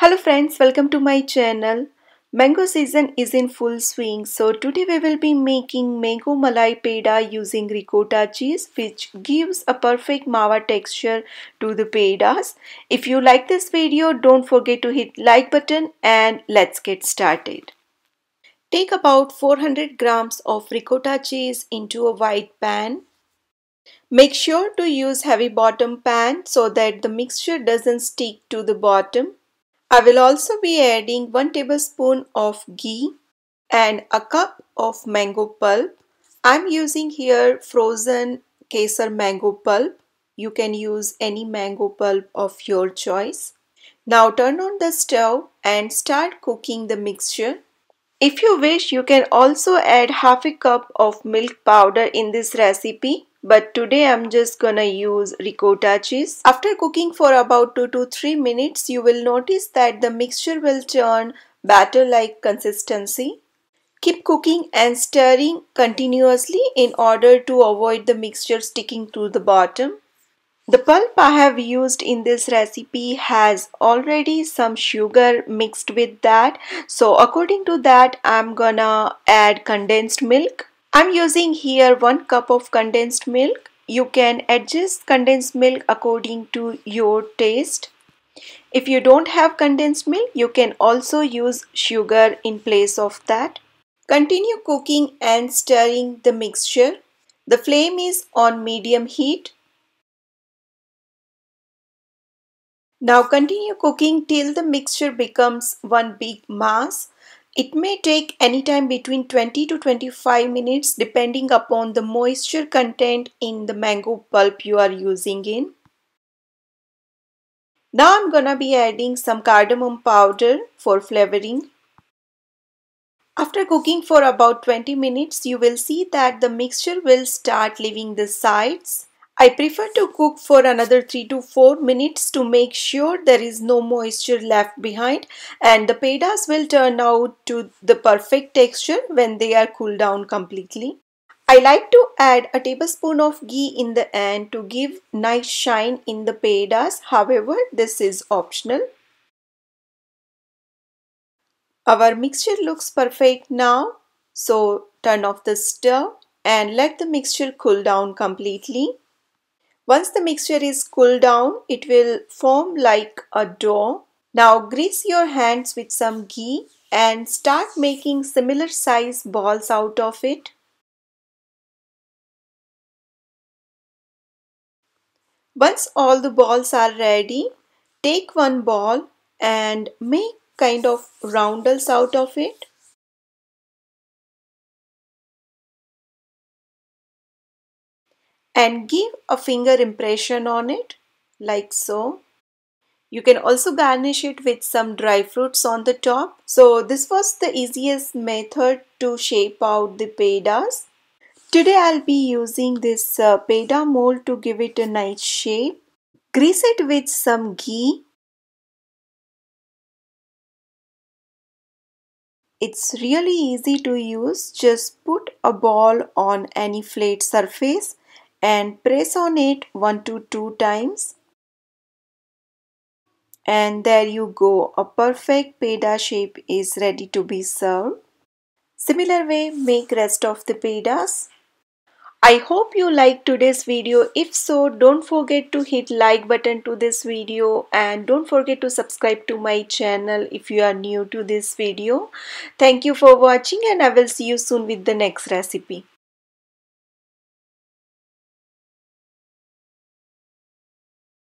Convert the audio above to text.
Hello friends, welcome to my channel. Mango season is in full swing so today we will be making mango malai peda using ricotta cheese which gives a perfect mawa texture to the pedas. If you like this video don't forget to hit like button and let's get started. Take about 400 grams of ricotta cheese into a wide pan. Make sure to use heavy bottom pan so that the mixture doesn't stick to the bottom. I will also be adding 1 tablespoon of ghee and a cup of mango pulp. I'm using here frozen Kesar mango pulp. You can use any mango pulp of your choice. Now turn on the stove and start cooking the mixture. If you wish, you can also add half a cup of milk powder in this recipe but today I'm just gonna use ricotta cheese. After cooking for about 2 to 3 minutes you will notice that the mixture will turn batter like consistency. Keep cooking and stirring continuously in order to avoid the mixture sticking to the bottom. The pulp I have used in this recipe has already some sugar mixed with that. So according to that I'm gonna add condensed milk. I'm using here 1 cup of condensed milk. You can adjust condensed milk according to your taste. If you don't have condensed milk, you can also use sugar in place of that. Continue cooking and stirring the mixture. The flame is on medium heat. Now continue cooking till the mixture becomes one big mass. It may take any time between 20 to 25 minutes depending upon the moisture content in the mango pulp you are using in. Now I'm gonna be adding some cardamom powder for flavoring. After cooking for about 20 minutes, you will see that the mixture will start leaving the sides. I prefer to cook for another 3 to 4 minutes to make sure there is no moisture left behind and the pedas will turn out to the perfect texture when they are cooled down completely. I like to add a tablespoon of ghee in the end to give nice shine in the pedas however this is optional. Our mixture looks perfect now so turn off the stir and let the mixture cool down completely. Once the mixture is cooled down, it will form like a dough. Now grease your hands with some ghee and start making similar size balls out of it. Once all the balls are ready, take one ball and make kind of roundels out of it. and give a finger impression on it like so. You can also garnish it with some dry fruits on the top. So this was the easiest method to shape out the pedas. Today I'll be using this uh, peda mold to give it a nice shape. Grease it with some ghee. It's really easy to use. Just put a ball on any flat surface and press on it 1 to 2 times and there you go a perfect peda shape is ready to be served similar way make rest of the pedas I hope you liked today's video. If so, don't forget to hit like button to this video and don't forget to subscribe to my channel if you are new to this video. Thank you for watching and I will see you soon with the next recipe.